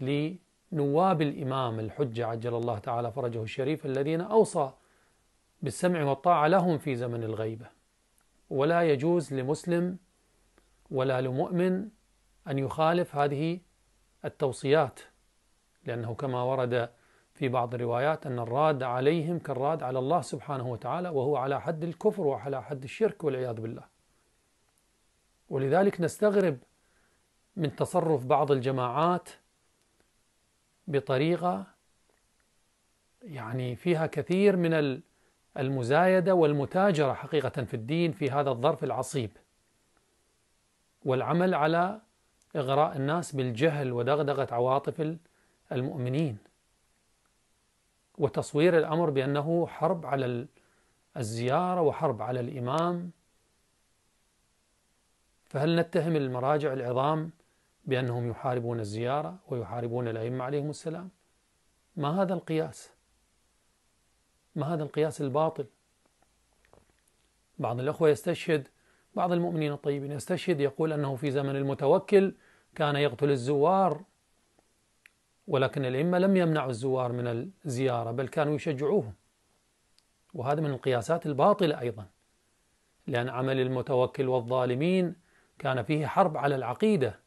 لنواب الإمام الحجة عجل الله تعالى فرجه الشريف الذين أوصى بالسمع والطاعة لهم في زمن الغيبة ولا يجوز لمسلم ولا لمؤمن أن يخالف هذه التوصيات لأنه كما ورد في بعض الروايات أن الراد عليهم كالراد على الله سبحانه وتعالى وهو على حد الكفر وعلى حد الشرك والعياذ بالله ولذلك نستغرب من تصرف بعض الجماعات بطريقة يعني فيها كثير من المزايدة والمتاجرة حقيقة في الدين في هذا الظرف العصيب والعمل على إغراء الناس بالجهل ودغدغة عواطف المؤمنين وتصوير الأمر بأنه حرب على الزيارة وحرب على الإمام فهل نتهم المراجع العظام بأنهم يحاربون الزيارة ويحاربون الأئمة عليهم السلام ما هذا القياس ما هذا القياس الباطل بعض الأخوة يستشهد بعض المؤمنين الطيبين يستشهد يقول أنه في زمن المتوكل كان يقتل الزوار ولكن الأئمة لم يمنعوا الزوار من الزيارة بل كانوا يشجعوهم وهذا من القياسات الباطلة أيضا لأن عمل المتوكل والظالمين كان فيه حرب على العقيدة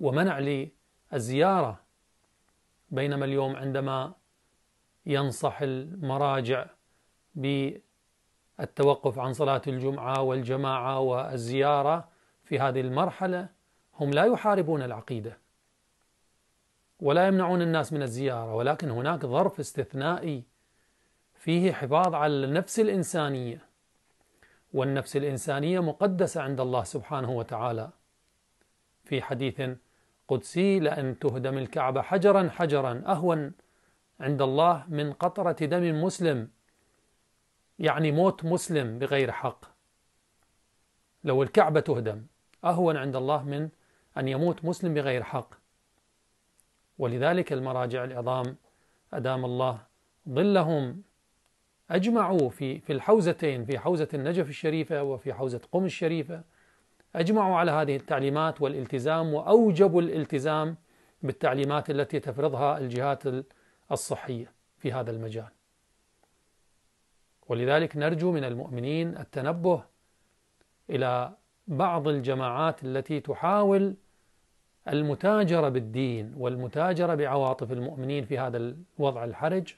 ومنع لي الزيارة بينما اليوم عندما ينصح المراجع بالتوقف عن صلاة الجمعة والجماعة والزيارة في هذه المرحلة هم لا يحاربون العقيدة ولا يمنعون الناس من الزيارة ولكن هناك ظرف استثنائي فيه حفاظ على النفس الإنسانية والنفس الإنسانية مقدسة عند الله سبحانه وتعالى في حديث قدسي لأن تهدم الكعبة حجرا حجرا أهون عند الله من قطرة دم مسلم يعني موت مسلم بغير حق لو الكعبة تهدم أهون عند الله من أن يموت مسلم بغير حق ولذلك المراجع العظام أدام الله ظلهم أجمعوا في في الحوزتين في حوزة النجف الشريفة وفي حوزة قم الشريفة اجمعوا على هذه التعليمات والالتزام واوجبوا الالتزام بالتعليمات التي تفرضها الجهات الصحيه في هذا المجال. ولذلك نرجو من المؤمنين التنبه الى بعض الجماعات التي تحاول المتاجره بالدين والمتاجره بعواطف المؤمنين في هذا الوضع الحرج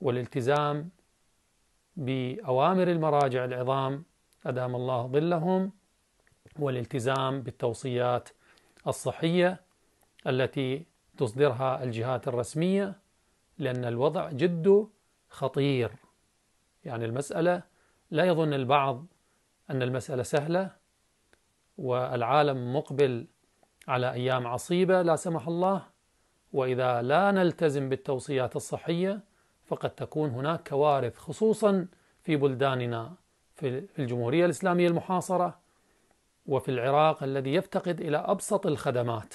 والالتزام باوامر المراجع العظام ادام الله ظلهم والالتزام بالتوصيات الصحية التي تصدرها الجهات الرسمية لأن الوضع جد خطير يعني المسألة لا يظن البعض أن المسألة سهلة والعالم مقبل على أيام عصيبة لا سمح الله وإذا لا نلتزم بالتوصيات الصحية فقد تكون هناك كوارث خصوصا في بلداننا في الجمهورية الإسلامية المحاصرة وفي العراق الذي يفتقد إلى أبسط الخدمات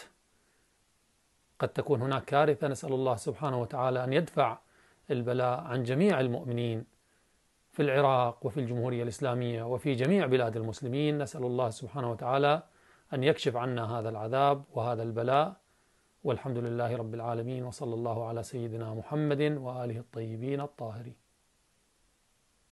قد تكون هناك كارثة نسأل الله سبحانه وتعالى أن يدفع البلاء عن جميع المؤمنين في العراق وفي الجمهورية الإسلامية وفي جميع بلاد المسلمين نسأل الله سبحانه وتعالى أن يكشف عنا هذا العذاب وهذا البلاء والحمد لله رب العالمين وصلى الله على سيدنا محمد وآله الطيبين الطاهرين